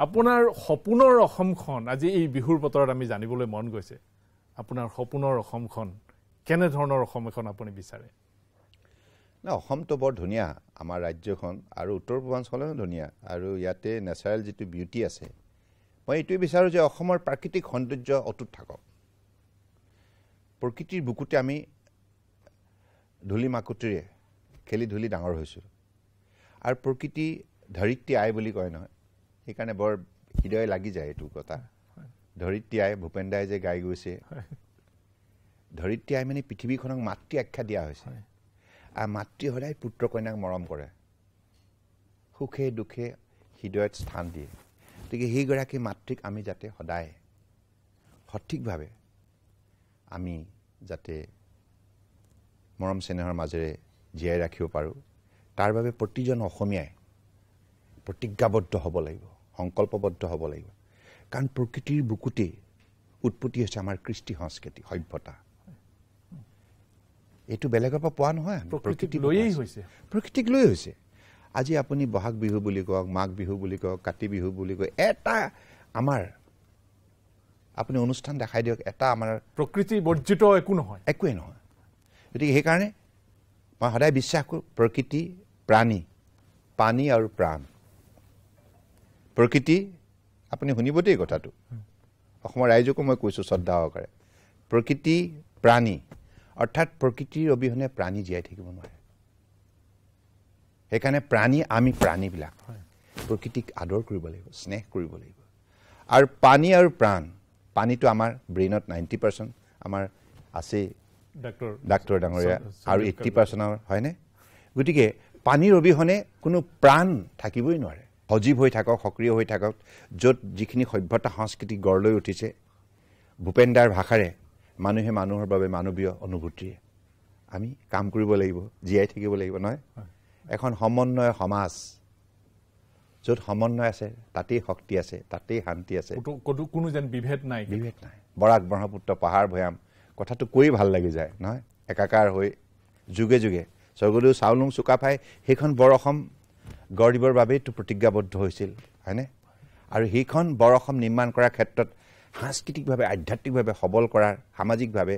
আপোনাৰ সপোনৰ অসমখন আজি এই বিহুৰ বতৰত আমি জানিবলৈ মন গৈছে আপোনাৰ সপোনৰ অসমখন কেনেধৰণৰ অসম এখন আপুনি বিচাৰে না অসমটো বৰ ধুনীয়া আমাৰ ৰাজ্যখন আৰু উত্তৰ পূৰ্বাঞ্চলেও ধুনীয়া আৰু ইয়াতে নেচাৰেল যিটো বিউটি আছে মই এইটোৱেই বিচাৰোঁ যে অসমৰ প্ৰাকৃতিক সৌন্দৰ্য অটুট থাকক প্ৰকৃতিৰ বুকুতে আমি ধূলি মাকুতিৰে খেলি ধূলি ডাঙৰ হৈছোঁ আৰু প্ৰকৃতি ধৰিত্ৰী আই বুলি কয় নহয় সেইকাৰণে বৰ হৃদয় লাগি যায় এইটো কথা ধৰিত্ৰী আই ভূপেন দাই যে গাই গৈছে ধৰিত্ৰী আই মানে পৃথিৱীখনক মাতৃ আখ্যা দিয়া হৈছে আৰু মাতৃ সদায় পুত্ৰ কন্যাক মৰম কৰে সুখে দুখে হৃদয়ত স্থান দিয়ে গতিকে সেইগৰাকী মাতৃক আমি যাতে সদায় সঠিকভাৱে আমি যাতে মৰম চেনেহৰ মাজেৰে জীয়াই ৰাখিব পাৰোঁ তাৰ বাবে প্ৰতিজন অসমীয়াই প্ৰতিজ্ঞাবদ্ধ হ'ব লাগিব সংকল্পবদ্ধ হ'ব লাগিব কাৰণ প্ৰকৃতিৰ বুকুতেই উৎপত্তি হৈছে আমাৰ কৃষ্টি সংস্কৃতি সভ্যতা এইটো বেলেগৰ পৰা পোৱা নহয় প্ৰকৃতি লৈয়ে হৈছে প্ৰকৃতিক লৈয়ে হৈছে আজি আপুনি বহাগ বিহু বুলি কওক মাঘ বিহু বুলি কওক কাতি বিহু বুলি কওক এটা আমাৰ আপুনি অনুষ্ঠান দেখাই দিয়ক এটা আমাৰ প্ৰকৃতি বৰ্জিত একো নহয় একোৱেই নহয় গতিকে সেইকাৰণে মই সদায় বিশ্বাস কৰোঁ প্ৰকৃতি প্ৰাণী পানী আৰু প্ৰাণ প্ৰকৃতি আপুনি শুনিব দেই কথাটো অসমৰ ৰাইজকো মই কৈছোঁ শ্ৰদ্ধা সহকাৰে প্ৰকৃতি প্ৰাণী অৰ্থাৎ প্ৰকৃতিৰ অবিহনে প্ৰাণী জীয়াই থাকিব নোৱাৰে সেইকাৰণে প্ৰাণী আমি প্ৰাণীবিলাক প্ৰকৃতিক আদৰ কৰিব লাগিব স্নেহ কৰিব লাগিব আৰু পানী আৰু প্ৰাণ পানীটো আমাৰ ব্ৰেইনত নাইণ্টি পাৰ্চেণ্ট আমাৰ আছেই ডাক্তৰ ডাক্তৰ ডাঙৰীয়া আৰু এইট্টি পাৰ্চেণ্টৰ হয়নে গতিকে পানীৰ অবিহনে কোনো প্ৰাণ থাকিবই নোৱাৰে সজীৱ হৈ থাকক সক্ৰিয় হৈ থাকক য'ত যিখিনি সভ্যতা সংস্কৃতি গঢ় লৈ উঠিছে ভূপেন দাৰ ভাষাৰে মানুহে মানুহৰ বাবে মানৱীয় অনুভূতিৰে আমি কাম কৰিব লাগিব জীয়াই থাকিব লাগিব নহয় এখন সমন্বয় সমাজ য'ত সমন্বয় আছে তাতেই শক্তি আছে তাতেই শান্তি আছে কোনো যেন বিভেদ নাই বিভেদ নাই বৰাক ব্ৰহ্মপুত্ৰ পাহাৰ ভৈয়াম কথাটো কৈয়ে ভাল লাগি যায় নহয় একাকাৰ হৈ যোগে যোগে স্বৰ্গদেউ চাউলুং চুকা পাই সেইখন বৰ অসম গঢ় দিবৰ বাবেইতো প্ৰতিজ্ঞাবদ্ধ হৈছিল হয়নে আৰু সেইখন বৰ অসম নিৰ্মাণ কৰাৰ ক্ষেত্ৰত সাংস্কৃতিকভাৱে আধ্যাত্মিকভাৱে সবল কৰাৰ সামাজিকভাৱে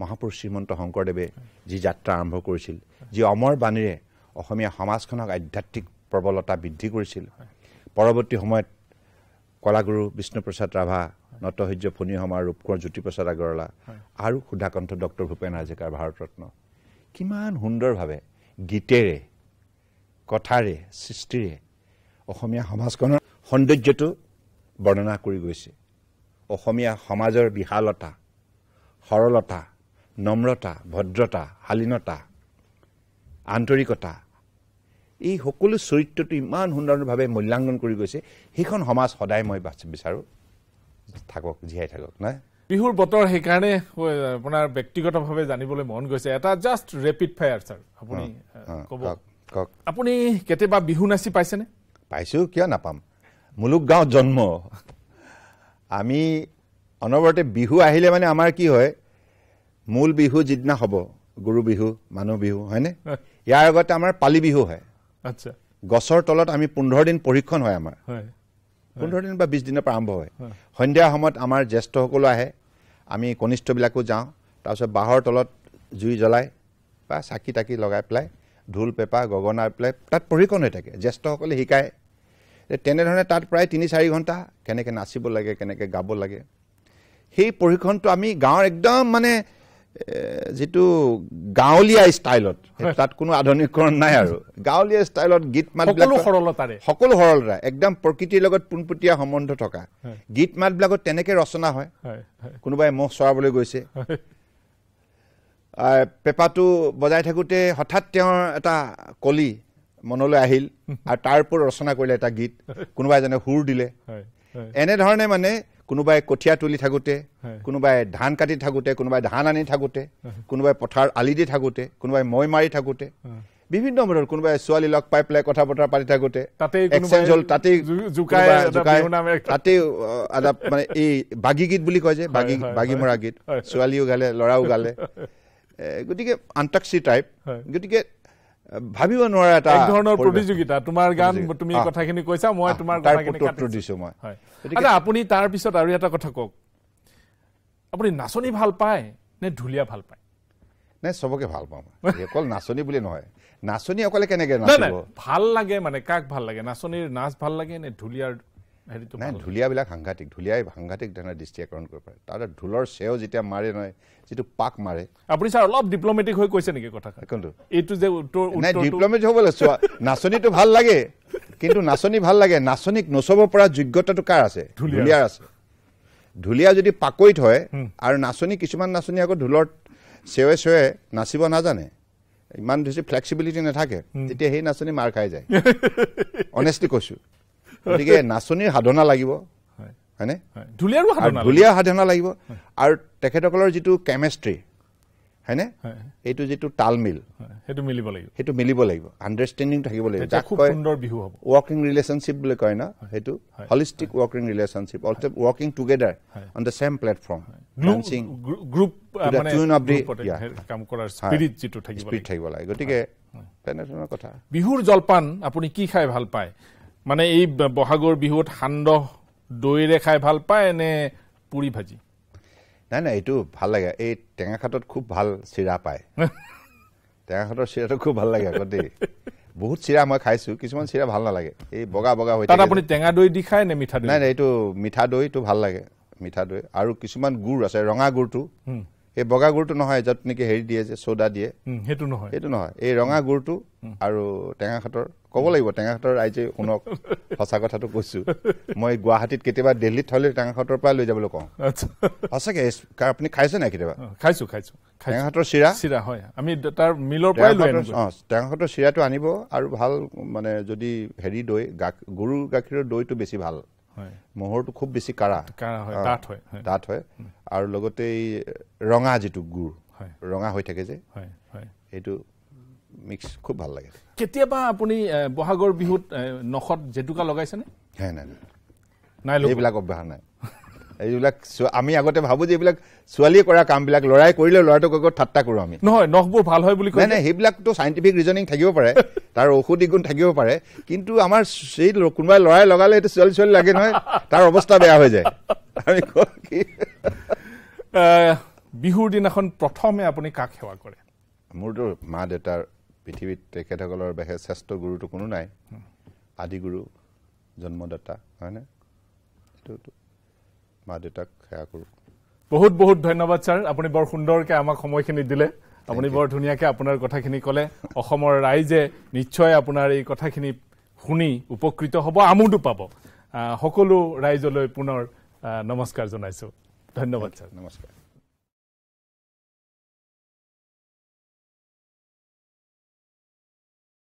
মহাপুৰুষ শ্ৰীমন্ত শংকৰদেৱে যি যাত্ৰা আৰম্ভ কৰিছিল যি অমৰ বাণীৰে অসমীয়া সমাজখনক আধ্যাত্মিক প্ৰবলতা বৃদ্ধি কৰিছিল পৰৱৰ্তী সময়ত কলাগুৰু বিষ্ণুপ্ৰসাদ ৰাভা নটসূৰ্য সমাৰ ৰূপকৰ জ্যোতিপ্ৰসাদ আগৰৱালা আৰু সুধাকণ্ঠ ডক্টৰ ভূপেন হাজৰিকাৰ ভাৰত ৰত্ন কিমান সুন্দৰভাৱে গীতেৰে কথাৰে সৃষ্টিৰে অসমীয়া সমাজখনৰ সৌন্দৰ্যটো বৰ্ণনা কৰি গৈছে অসমীয়া সমাজৰ বিশালতা সৰলতা নম্ৰতা ভদ্ৰতা শালীনতা আন্তৰিকতা এই সকলো চৰিত্ৰটো ইমান সুন্দৰভাৱে মূল্যাংকন কৰি গৈছে সেইখন সমাজ সদায় মই বিচাৰোঁ থাকক জীয়াই থাকক নহয় বিহুৰ বতৰ সেইকাৰণে আপোনাৰ ব্যক্তিগতভাৱে জানিবলৈ মন গৈছে এটা জাষ্ট ৰেপিড ফায়াৰ ছাৰ আপুনি কওক আপুনি কেতিয়াবা বিহু নাচি পাইছেনে পাইছোঁ কিয় নাপাম মুলুক গাঁৱত জন্ম আমি অনবৰতে বিহু আহিলে মানে আমাৰ কি হয় মূল বিহু যিদিনা হ'ব গৰু বিহু মানুহ বিহু হয়নে ইয়াৰ আগতে আমাৰ পালি বিহু হয় আচ্ছা গছৰ তলত আমি পোন্ধৰ দিন প্ৰশিক্ষণ হয় আমাৰ হয় পোন্ধৰ দিন বা বিছ দিনৰ পৰা আৰম্ভ হয় সন্ধিয়া সময়ত আমাৰ জ্যেষ্ঠসকলো আহে আমি কনিষ্ঠবিলাকো যাওঁ তাৰপিছত বাঁহৰ তলত জুই জ্বলাই বা চাকি তাকি লগাই পেলাই ঢোল পেঁপা গগনা পেলাই তাত প্ৰশিক্ষণ হৈ থাকে জ্যেষ্ঠসকলে শিকায় তেনেধৰণে তাত প্ৰায় তিনি চাৰি ঘণ্টা কেনেকৈ নাচিব লাগে কেনেকৈ গাব লাগে সেই প্ৰশিক্ষণটো আমি গাঁৱৰ একদম মানে যিটো গাঁৱলীয়া ষ্টাইলত তাত কোনো আধুনিকৰণ নাই আৰু গাঁৱলীয়া ষ্টাইলত গীত মাতবিলাক সৰলতাৰে সকলো সৰলতা একদম প্ৰকৃতিৰ লগত পোনপটীয়া সম্বন্ধ থকা গীত মাতবিলাকত তেনেকে ৰচনা হয় কোনোবাই মহ চৰাবলৈ গৈছে পেপাটো বজাই থাকোঁতে হঠাৎ তেওঁৰ এটা কলি মনলৈ আহিল আৰু তাৰ ওপৰত ৰচনা কৰিলে এটা গীত কোনোবা এজনে সুৰ দিলে এনেধৰণে মানে কোনোবাই কঠীয়া তুলি থাকোঁতে কোনোবাই ধান কাটি থাকোঁতে কোনোবাই ধান আনি থাকোঁতে কোনোবাই পথাৰ আলি দি থাকোঁতে কোনোবাই মই মাৰি থাকোঁতে বিভিন্ন ধৰণৰ কোনোবাই ছোৱালী লগ পাই পেলাই কথা বতৰা পাতি থাকোঁতে তাতেই মানে এই বাগী গীত বুলি কয় যে বাগী বাগী মৰা গীত ছোৱালীও গালে ল'ৰাও গালে গতিকে আন্তাক্ষী টাইপ গতিকে ভাবিব নোৱাৰা এটা ধৰণৰ প্ৰতিযোগিতা তোমাৰ গান তুমি কথাখিনি কৈছা মই তোমাৰ উত্তৰটো দিছো মই আপুনি তাৰ পিছত আৰু এটা কথা কওক আপুনি নাচনি ভাল পায় নে ঢুলীয়া ভাল পায় নে চবকে ভাল পাওঁ অকল নাচনি বুলি নহয় নাচনি অকলে কেনেকে ভাল লাগে মানে কাক ভাল লাগে নাচনিৰ নাচ ভাল লাগে নে ঢুলীয়াৰ হেৰিটো নাই ঢুলীয়াবিলাক সাংঘাতিক ঢুলীয়াই সাংঘাতিক ধৰণে দৃষ্টি আকৰ্ষণ কৰিব পাৰে তাৰ ঢোলৰ চেও যেতিয়া মাৰে নহয় যিটো পাক মাৰে আপুনি ছাৰ অলপ ডিপ্লমেটিক হৈ কৈছে নেকি কথা কোনটো এইটো যে নাই ডিপ্লমেটিক হ'ব লাগে চোৱা নাচনীটো ভাল লাগে কিন্তু নাচনী ভাল লাগে নাচনীক নচব পৰা যোগ্যতাটো কাৰ আছে ঢুলীয়াৰ আছে ঢুলীয়া যদি পাকৈত হয় আৰু নাচনী কিছুমান নাচনী আকৌ ঢোলৰ চেৱে চেৱে নাচিব নাজানে ইমান বেছি ফ্লেক্সিবিলিটি নাথাকে তেতিয়া সেই নাচনী মাৰ খাই যায় অনেষ্টলি কৈছো গতিকে নাচনীৰ সাধনা লাগিব হয়নে ঢুলীয়াৰ সাধনা লাগিব আৰু তেখেতসকলৰ যিটো কেমেষ্ট্ৰি হয়নে এইটো যিটো তালমিল সেইটো মিলিব লাগিব সেইটো মিলিব লাগিব আণ্ডাৰষ্টেণ্ডিং থাকিব লাগিব যাক বিহু হ'ব ৱৰ্কিং ৰিলেশ্যনশ্বিপ বুলি কয় ন সেইটো holistic working relationship also working together on the same platform group থাকিব লাগে গতিকে তেনেধৰণৰ কথা বিহুৰ জলপান আপুনি কি খাই ভাল পায় মানে এই বহাগৰ বিহুত সান্দহ দৈৰে খাই ভাল পায় নে পুৰি ভাজি নাই নাই এইটো ভাল লাগে এই টেঙা টেঙাখাটত খুব ভাল চিৰা পায় টেঙা খাটৰ চিৰাটো খুব ভাল লাগে আকৌ দেই বহুত চিৰা মই খাইছো কিছুমান চিৰা ভাল নালাগে এই বগা বগা হৈ আপুনি টেঙা দৈ দি খায় নে মিঠা দৈ নাই নাই এইটো মিঠা দৈটো ভাল লাগে মিঠা দৈ আৰু কিছুমান গুড় আছে ৰঙা গুড়টো এই বগা গুৰটো নহয় য'ত নেকি হেৰি দিয়ে যে চ'দা দিয়ে সেইটো নহয় সেইটো নহয় এই ৰঙা গুড়টো আৰু টেঙা টেঙাখাটৰ ক'ব লাগিব টেঙাখাটৰ ৰাইজে শুনক সঁচা কথাটো কৈছো মই গুৱাহাটীত কেতিয়াবা দিল্লীত থলে টেঙাখাটৰ পৰা লৈ যাবলৈ কওঁ সঁচাকে আপুনি খাইছে নাই কেতিয়াবা খাইছো খাইছো টেঙাখাটৰ চিৰা চিৰা হয় আমি তাৰ মিলৰ পৰাই লৈ অঁ টেঙাখাটৰ চিৰাটো আনিব আৰু ভাল মানে যদি হেৰি দৈ গৰু গাখীৰৰ দৈটো বেছি ভাল মহৰটো খুব বেছি কাঢ়া ডাঠ হয় ডাঠ হয় আৰু লগতে এই ৰঙা যিটো গুৰ ৰঙা হৈ থাকে যে এইটো মিক্স খুব ভাল লাগে কেতিয়াবা আপুনি বহাগৰ বিহুত নখত জেতুকা লগাইছেনে নাই নাই এইবিলাক অব্যাহ নাই এইবিলাক আমি আগতে ভাবো যে এইবিলাক ছোৱালীয়ে কৰা কামবিলাক ল'ৰাই কৰিলে ল'ৰাটোক আকৌ ঠাট্টা কৰো আমি নহয় নখবোৰ ভাল হয় বুলি কয় নাই সেইবিলাকতো চাইণ্টিফিক ৰিজনিং থাকিব পাৰে তাৰ ঔষধি গুণ থাকিব পাৰে কিন্তু আমাৰ সেই কোনোবাই ল'ৰাই লগালে সেইটো ছোৱালী ছোৱালী লাগে নহয় তাৰ অৱস্থা বেয়া হৈ যায় আমি বিহুৰ দিনাখন প্ৰথমে আপুনি কাক সেৱা কৰে মোৰতো মা দেউতাৰ পৃথিৱীত তেখেতসকলৰ বাহিৰে শ্ৰেষ্ঠ গুৰুটো কোনো নাই আদি গুৰু জন্মদাতা হয়নে এইটোতো মা দেউতাক সেৱা কৰোঁ বহুত বহুত ধন্যবাদ ছাৰ আপুনি বৰ সুন্দৰকৈ আমাক সময়খিনি দিলে আপুনি বৰ ধুনীয়াকৈ আপোনাৰ কথাখিনি ক'লে অসমৰ ৰাইজে নিশ্চয় আপোনাৰ এই কথাখিনি শুনি উপকৃত হ'ব আমোদো পাব সকলো ৰাইজলৈ পুনৰ নমস্কাৰ জনাইছোঁ ধন্যবাদ ছাৰ নমস্কাৰ